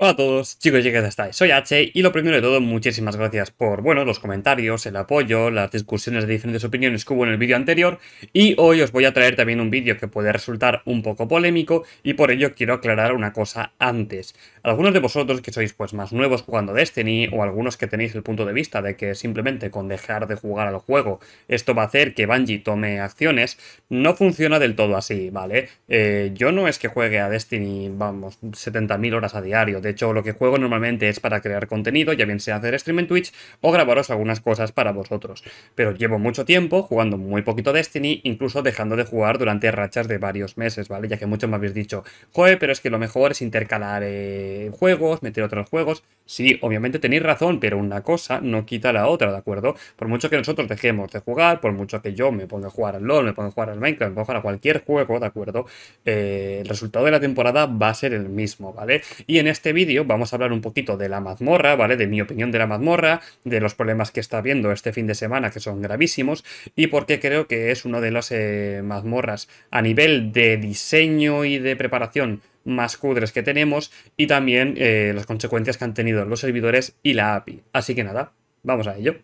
Hola a todos, chicos y chicas, estáis. Soy H y lo primero de todo, muchísimas gracias por, bueno, los comentarios, el apoyo, las discusiones de diferentes opiniones que hubo en el vídeo anterior y hoy os voy a traer también un vídeo que puede resultar un poco polémico y por ello quiero aclarar una cosa antes. Algunos de vosotros que sois pues más nuevos jugando Destiny o algunos que tenéis el punto de vista de que simplemente con dejar de jugar al juego esto va a hacer que Bungie tome acciones, no funciona del todo así, ¿vale? Eh, yo no es que juegue a Destiny, vamos, 70.000 horas a diario, de hecho, lo que juego normalmente es para crear contenido, ya bien sea hacer stream en Twitch o grabaros algunas cosas para vosotros. Pero llevo mucho tiempo jugando muy poquito Destiny, incluso dejando de jugar durante rachas de varios meses, ¿vale? Ya que muchos me habéis dicho, joe, pero es que lo mejor es intercalar eh, juegos, meter otros juegos. Sí, obviamente tenéis razón, pero una cosa no quita la otra, ¿de acuerdo? Por mucho que nosotros dejemos de jugar, por mucho que yo me ponga a jugar al LOL, me ponga a jugar al Minecraft, me ponga a cualquier juego, ¿de acuerdo? Eh, el resultado de la temporada va a ser el mismo, ¿vale? Y en este vídeo vamos a hablar un poquito de la mazmorra, ¿vale? De mi opinión de la mazmorra, de los problemas que está habiendo este fin de semana, que son gravísimos, y porque creo que es una de las eh, mazmorras a nivel de diseño y de preparación más cudres que tenemos, y también eh, las consecuencias que han tenido los servidores y la API. Así que nada, vamos a ello.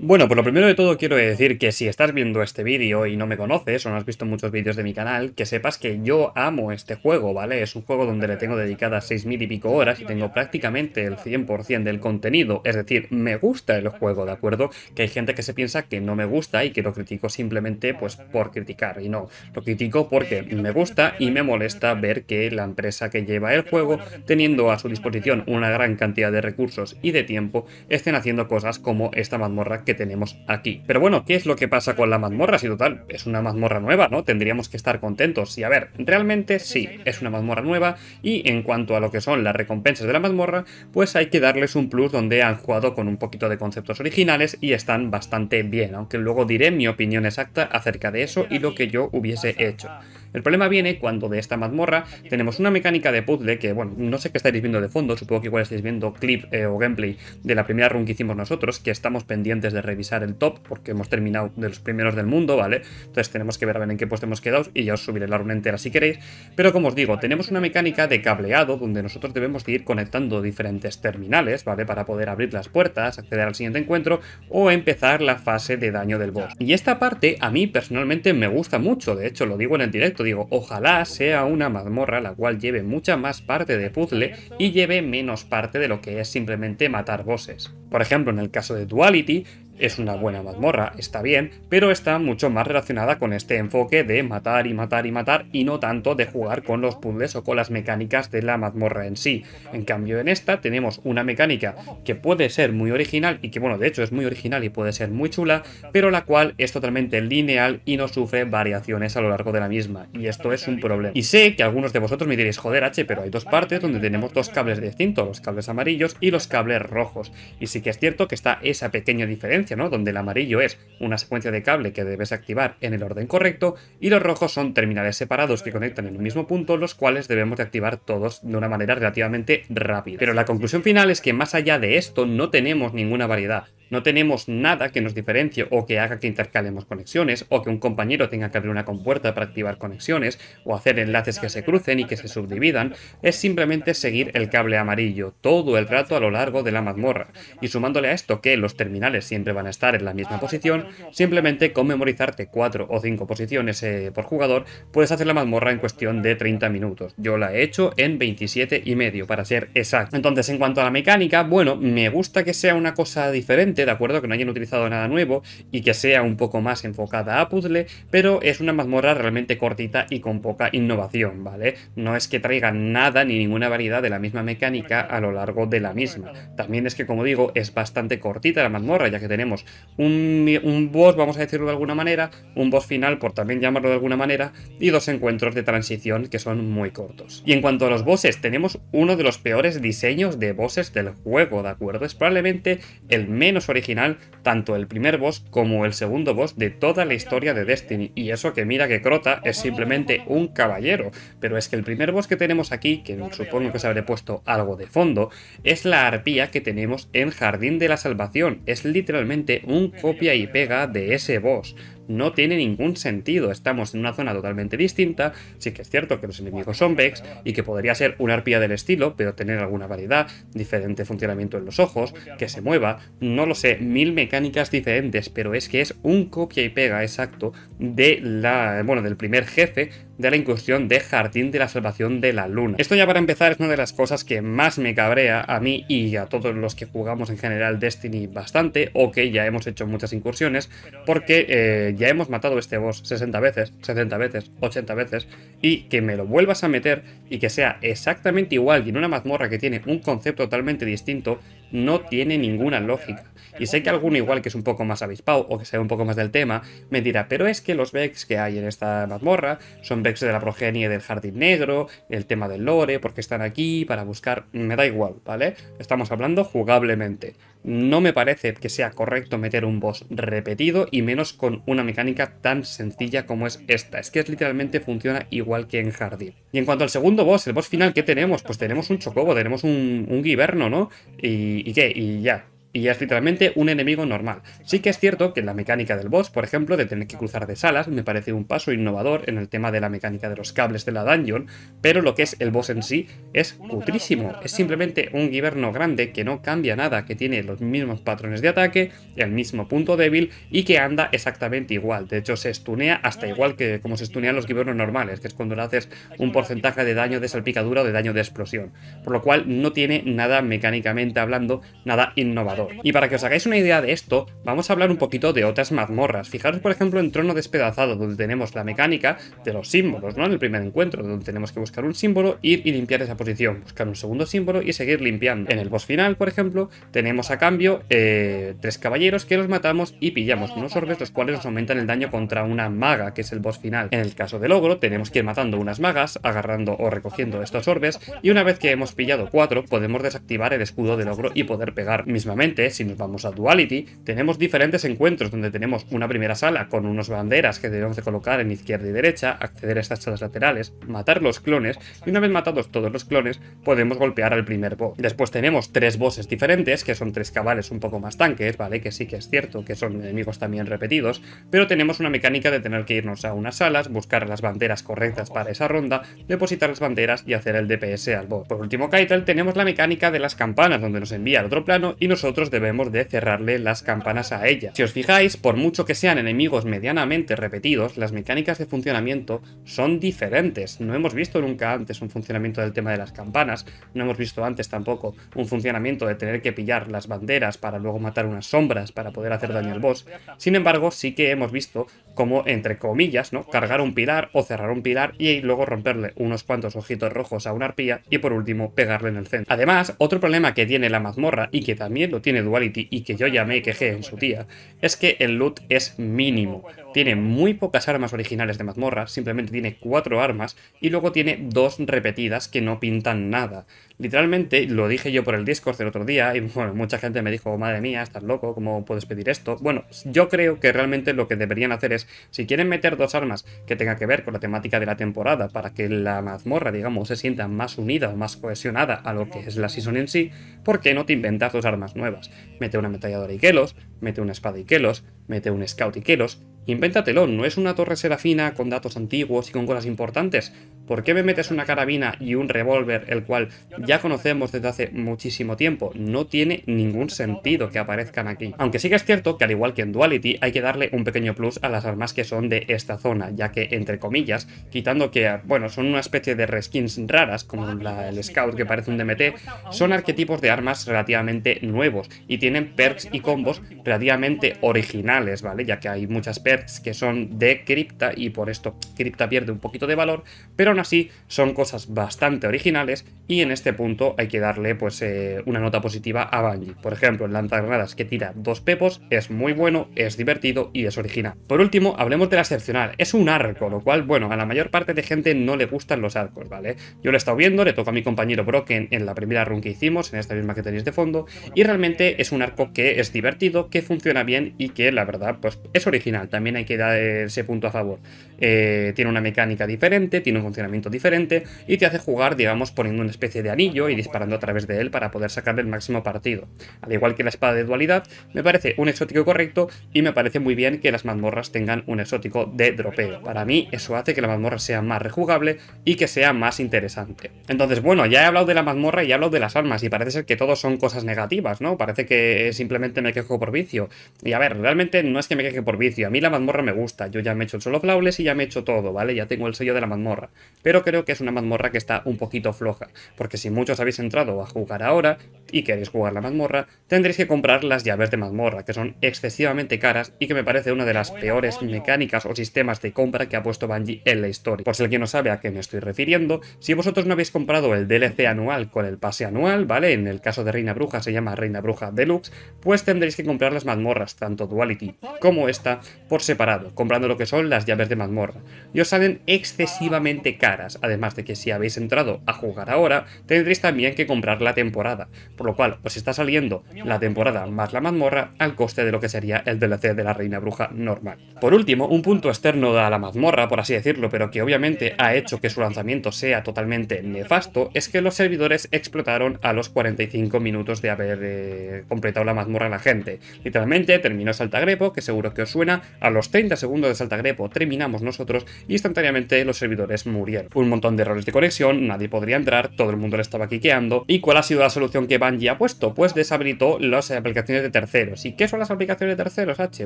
Bueno, pues lo primero de todo quiero decir que si estás viendo este vídeo y no me conoces o no has visto muchos vídeos de mi canal, que sepas que yo amo este juego, ¿vale? Es un juego donde le tengo dedicadas 6.000 y pico horas y tengo prácticamente el 100% del contenido, es decir, me gusta el juego, ¿de acuerdo? Que hay gente que se piensa que no me gusta y que lo critico simplemente pues por criticar y no, lo critico porque me gusta y me molesta ver que la empresa que lleva el juego, teniendo a su disposición una gran cantidad de recursos y de tiempo, estén haciendo cosas como esta mazmorra que tenemos aquí. Pero bueno, ¿qué es lo que pasa con la mazmorra? Si total, es una mazmorra nueva, ¿no? Tendríamos que estar contentos. Y a ver, realmente sí, es una mazmorra nueva y en cuanto a lo que son las recompensas de la mazmorra, pues hay que darles un plus donde han jugado con un poquito de conceptos originales y están bastante bien, aunque luego diré mi opinión exacta acerca de eso y lo que yo hubiese hecho. El problema viene cuando de esta mazmorra tenemos una mecánica de puzzle que, bueno, no sé qué estáis viendo de fondo, supongo que igual estáis viendo clip eh, o gameplay de la primera run que hicimos nosotros, que estamos pendientes de revisar el top porque hemos terminado de los primeros del mundo, ¿vale? Entonces tenemos que ver a ver en qué puesto hemos quedado y ya os subiré la run entera si queréis. Pero como os digo, tenemos una mecánica de cableado donde nosotros debemos ir conectando diferentes terminales, ¿vale? Para poder abrir las puertas, acceder al siguiente encuentro o empezar la fase de daño del boss. Y esta parte a mí personalmente me gusta mucho, de hecho lo digo en el directo, digo, ojalá sea una mazmorra la cual lleve mucha más parte de puzzle y lleve menos parte de lo que es simplemente matar bosses. Por ejemplo, en el caso de Duality, es una buena mazmorra, está bien, pero está mucho más relacionada con este enfoque de matar y matar y matar y no tanto de jugar con los puzzles o con las mecánicas de la mazmorra en sí. En cambio en esta tenemos una mecánica que puede ser muy original y que bueno, de hecho es muy original y puede ser muy chula, pero la cual es totalmente lineal y no sufre variaciones a lo largo de la misma. Y esto es un problema. Y sé que algunos de vosotros me diréis, joder H, pero hay dos partes donde tenemos dos cables distintos, los cables amarillos y los cables rojos. Y sí que es cierto que está esa pequeña diferencia donde el amarillo es una secuencia de cable que debes activar en el orden correcto y los rojos son terminales separados que conectan en un mismo punto, los cuales debemos de activar todos de una manera relativamente rápida. Pero la conclusión final es que más allá de esto no tenemos ninguna variedad. No tenemos nada que nos diferencie o que haga que intercalemos conexiones o que un compañero tenga que abrir una compuerta para activar conexiones o hacer enlaces que se crucen y que se subdividan. Es simplemente seguir el cable amarillo todo el rato a lo largo de la mazmorra. Y sumándole a esto que los terminales siempre van a estar en la misma posición, simplemente con memorizarte 4 o 5 posiciones eh, por jugador, puedes hacer la mazmorra en cuestión de 30 minutos. Yo la he hecho en 27 y medio, para ser exacto. Entonces, en cuanto a la mecánica, bueno, me gusta que sea una cosa diferente, ¿de acuerdo? Que no hayan utilizado nada nuevo y que sea un poco más enfocada a puzzle, pero es una mazmorra realmente cortita y con poca innovación, ¿vale? No es que traiga nada ni ninguna variedad de la misma mecánica a lo largo de la misma. También es que, como digo, es bastante cortita la mazmorra, ya que tenemos tenemos un, un, boss, vamos a decirlo de alguna manera, un boss final, por también llamarlo de alguna manera, y dos encuentros de transición que son muy cortos. Y en cuanto a los bosses, tenemos uno de los peores diseños de bosses del juego, ¿de acuerdo? Es probablemente el menos original, tanto el primer boss como el segundo boss de toda la historia de Destiny. Y eso que mira que Crota es simplemente un caballero, pero es que el primer boss que tenemos aquí, que supongo que se habré puesto algo de fondo, es la arpía que tenemos en Jardín de la Salvación. Es literalmente un copia y pega de ese boss, no tiene ningún sentido. Estamos en una zona totalmente distinta. Sí que es cierto que los enemigos son Vex y que podría ser una arpía del estilo, pero tener alguna variedad, diferente funcionamiento en los ojos, que se mueva, no lo sé, mil mecánicas diferentes, pero es que es un copia y pega exacto de la, bueno, del primer jefe de la incursión de Jardín de la Salvación de la Luna. Esto ya para empezar es una de las cosas que más me cabrea a mí y a todos los que jugamos en general Destiny bastante o que ya hemos hecho muchas incursiones porque eh, ya hemos matado este boss 60 veces, 60 veces, 80 veces, y que me lo vuelvas a meter y que sea exactamente igual y en una mazmorra que tiene un concepto totalmente distinto, no tiene ninguna lógica. Y sé que alguno igual que es un poco más avispado o que sabe un poco más del tema, me dirá, pero es que los Vex que hay en esta mazmorra son Vex de la progenie del Jardín Negro, el tema del lore, porque están aquí para buscar... Me da igual, ¿vale? Estamos hablando jugablemente. No me parece que sea correcto meter un boss repetido y menos con una mecánica tan sencilla como es esta. Es que literalmente funciona igual que en Jardín. Y en cuanto al segundo boss, el boss final, ¿qué tenemos? Pues tenemos un Chocobo, tenemos un, un Guiberno, ¿no? Y, 이게 이양 y es literalmente un enemigo normal. Sí que es cierto que la mecánica del boss, por ejemplo, de tener que cruzar de salas, me parece un paso innovador en el tema de la mecánica de los cables de la dungeon, pero lo que es el boss en sí es putrísimo. Es simplemente un guiberno grande que no cambia nada, que tiene los mismos patrones de ataque, el mismo punto débil y que anda exactamente igual. De hecho, se estunea hasta igual que como se estunean los guibernos normales, que es cuando le haces un porcentaje de daño de salpicadura o de daño de explosión. Por lo cual no tiene nada mecánicamente hablando, nada innovador. Y para que os hagáis una idea de esto, vamos a hablar un poquito de otras mazmorras. Fijaros por ejemplo en Trono Despedazado, donde tenemos la mecánica de los símbolos, ¿no? En el primer encuentro, donde tenemos que buscar un símbolo, ir y limpiar esa posición, buscar un segundo símbolo y seguir limpiando. En el boss final, por ejemplo, tenemos a cambio eh, tres caballeros que los matamos y pillamos unos orbes, los cuales nos aumentan el daño contra una maga, que es el boss final. En el caso del ogro, tenemos que ir matando unas magas, agarrando o recogiendo estos orbes, y una vez que hemos pillado cuatro, podemos desactivar el escudo del ogro y poder pegar mismamente si nos vamos a Duality, tenemos diferentes encuentros donde tenemos una primera sala con unas banderas que debemos de colocar en izquierda y derecha, acceder a estas salas laterales, matar los clones y una vez matados todos los clones podemos golpear al primer boss. Después tenemos tres bosses diferentes que son tres cabales un poco más tanques, ¿vale? Que sí que es cierto que son enemigos también repetidos, pero tenemos una mecánica de tener que irnos a unas salas, buscar las banderas correctas para esa ronda, depositar las banderas y hacer el DPS al boss. Por último, Kaitel tenemos la mecánica de las campanas donde nos envía al otro plano y nosotros debemos de cerrarle las campanas a ella. Si os fijáis, por mucho que sean enemigos medianamente repetidos, las mecánicas de funcionamiento son diferentes. No hemos visto nunca antes un funcionamiento del tema de las campanas, no hemos visto antes tampoco un funcionamiento de tener que pillar las banderas para luego matar unas sombras para poder hacer daño al boss. Sin embargo, sí que hemos visto como, entre comillas, ¿no? Cargar un pilar o cerrar un pilar y luego romperle unos cuantos ojitos rojos a una arpía y por último pegarle en el centro. Además, otro problema que tiene la mazmorra y que también lo tiene Duality y que yo llamé me quejé en su tía, es que el loot es mínimo. Tiene muy pocas armas originales de mazmorra, simplemente tiene cuatro armas y luego tiene dos repetidas que no pintan nada. Literalmente, lo dije yo por el Discord el otro día y bueno, mucha gente me dijo, madre mía, estás loco, ¿cómo puedes pedir esto? Bueno, yo creo que realmente lo que deberían hacer es, si quieren meter dos armas que tengan que ver con la temática de la temporada para que la mazmorra, digamos, se sienta más unida o más cohesionada a lo que es la season en sí, ¿por qué no te inventas dos armas nuevas? Mete una y quelos, mete una espada y quelos, mete un scout y quelos Invéntatelo, no es una torre serafina con datos antiguos y con cosas importantes. ¿Por qué me metes una carabina y un revólver, el cual ya conocemos desde hace muchísimo tiempo? No tiene ningún sentido que aparezcan aquí. Aunque sí que es cierto que al igual que en Duality hay que darle un pequeño plus a las armas que son de esta zona, ya que entre comillas, quitando que, bueno, son una especie de reskins raras, como el Scout que parece un DMT, son arquetipos de armas relativamente nuevos y tienen perks y combos relativamente originales, ¿vale? Ya que hay muchas perks que son de cripta y por esto cripta pierde un poquito de valor, pero aún así son cosas bastante originales y en este punto hay que darle pues eh, una nota positiva a Banji Por ejemplo, el lanzagranadas que tira dos pepos es muy bueno, es divertido y es original. Por último, hablemos de la excepcional. Es un arco, lo cual, bueno, a la mayor parte de gente no le gustan los arcos, ¿vale? Yo lo he estado viendo, le toca a mi compañero Broken en la primera run que hicimos, en esta misma que tenéis de fondo, y realmente es un arco que es divertido, que funciona bien y que la verdad pues es original también también hay que dar ese punto a favor. Eh, tiene una mecánica diferente, tiene un funcionamiento diferente y te hace jugar, digamos, poniendo una especie de anillo y disparando a través de él para poder sacarle el máximo partido. Al igual que la espada de dualidad, me parece un exótico correcto y me parece muy bien que las mazmorras tengan un exótico de dropeo. Para mí eso hace que la mazmorra sea más rejugable y que sea más interesante. Entonces, bueno, ya he hablado de la mazmorra y he hablado de las armas y parece ser que todo son cosas negativas, ¿no? Parece que simplemente me quejo por vicio. Y a ver, realmente no es que me queje por vicio, a mí la mazmorra me gusta. Yo ya me he hecho el solo flawless y ya me he hecho todo, ¿vale? Ya tengo el sello de la mazmorra. Pero creo que es una mazmorra que está un poquito floja. Porque si muchos habéis entrado a jugar ahora y queréis jugar la mazmorra, tendréis que comprar las llaves de mazmorra, que son excesivamente caras y que me parece una de las peores mecánicas o sistemas de compra que ha puesto Bungie en la historia. Por si el que no sabe a qué me estoy refiriendo, si vosotros no habéis comprado el DLC anual con el pase anual, ¿vale? En el caso de Reina Bruja se llama Reina Bruja Deluxe, pues tendréis que comprar las mazmorras, tanto Duality como esta, por separado, comprando lo que son las llaves de mazmorra, y os salen excesivamente caras, además de que si habéis entrado a jugar ahora, tendréis también que comprar la temporada, por lo cual os está saliendo la temporada más la mazmorra al coste de lo que sería el DLC de la Reina Bruja normal. Por último, un punto externo a la mazmorra, por así decirlo, pero que obviamente ha hecho que su lanzamiento sea totalmente nefasto, es que los servidores explotaron a los 45 minutos de haber eh, completado la mazmorra la gente. Literalmente terminó Saltagrepo, que seguro que os suena, a los 30 segundos de saltagrepo terminamos nosotros y instantáneamente los servidores murieron. Un montón de errores de conexión, nadie podría entrar, todo el mundo le estaba quiqueando. ¿Y cuál ha sido la solución que Bungie ha puesto? Pues deshabilitó las aplicaciones de terceros. ¿Y qué son las aplicaciones de terceros, H?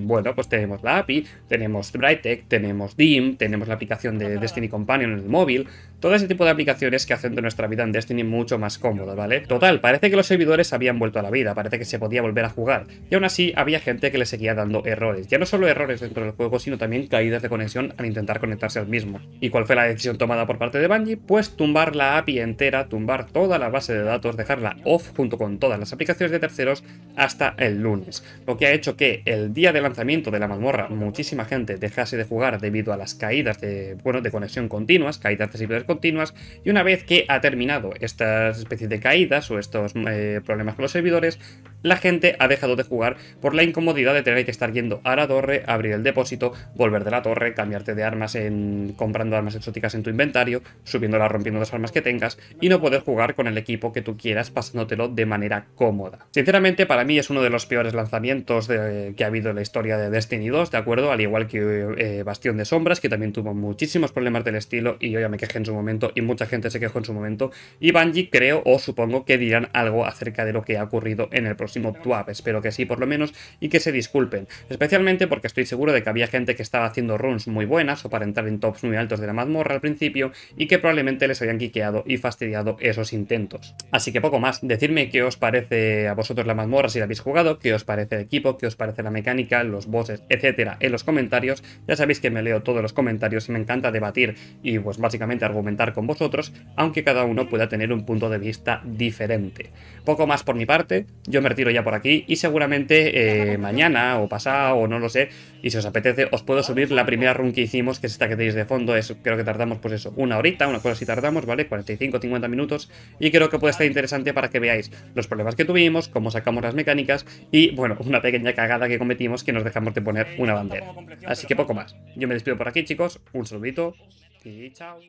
Bueno, pues tenemos la API, tenemos Brightech, tenemos DIM, tenemos la aplicación de Destiny Companion en el móvil, todo ese tipo de aplicaciones que hacen de nuestra vida en Destiny mucho más cómoda, ¿vale? Total, parece que los servidores habían vuelto a la vida, parece que se podía volver a jugar, y aún así había gente que le seguía dando errores, ya no solo errores dentro del juego, sino también caídas de conexión al intentar conectarse al mismo. ¿Y cuál fue la decisión tomada por parte de Bungie? Pues tumbar la API entera, tumbar toda la base de datos, dejarla off junto con todas las aplicaciones de terceros hasta el lunes, lo que ha hecho que el día de lanzamiento de la mazmorra muchísima gente dejase de jugar debido a las caídas de, bueno, de conexión continuas, caídas de servidores continuas y una vez que ha terminado estas especies de caídas o estos eh, problemas con los servidores, la gente ha dejado de jugar por la incomodidad de tener que estar yendo a la torre, abrir el depósito, volver de la torre, cambiarte de armas en comprando armas exóticas en tu inventario, subiéndolas, rompiendo las armas que tengas y no poder jugar con el equipo que tú quieras pasándotelo de manera cómoda. Sinceramente, para mí es uno de los peores lanzamientos que ha habido en la historia de Destiny 2, ¿de acuerdo? Al igual que eh, Bastión de Sombras, que también tuvo muchísimos problemas del estilo y yo ya me quejé en su momento y mucha gente se quejó en su momento. Y Bungie creo o supongo que dirán algo acerca de lo que ha ocurrido en el próximo próximo TWAP, espero que sí por lo menos, y que se disculpen, especialmente porque estoy seguro de que había gente que estaba haciendo runs muy buenas o para entrar en tops muy altos de la mazmorra al principio y que probablemente les habían quiqueado y fastidiado esos intentos. Así que poco más, decirme qué os parece a vosotros la mazmorra si la habéis jugado, qué os parece el equipo, qué os parece la mecánica, los bosses, etcétera, en los comentarios, ya sabéis que me leo todos los comentarios y me encanta debatir y pues básicamente argumentar con vosotros, aunque cada uno pueda tener un punto de vista diferente. Poco más por mi parte, yo me tiro ya por aquí y seguramente eh, mañana o pasado o no lo sé, y si os apetece os puedo subir la primera run que hicimos, que es esta que tenéis de fondo, es, creo que tardamos pues eso, una horita, una cosa si tardamos, ¿vale? 45-50 minutos y creo que puede estar interesante para que veáis los problemas que tuvimos, cómo sacamos las mecánicas y, bueno, una pequeña cagada que cometimos que nos dejamos de poner una bandera. Así que poco más. Yo me despido por aquí, chicos, un saludito y chao.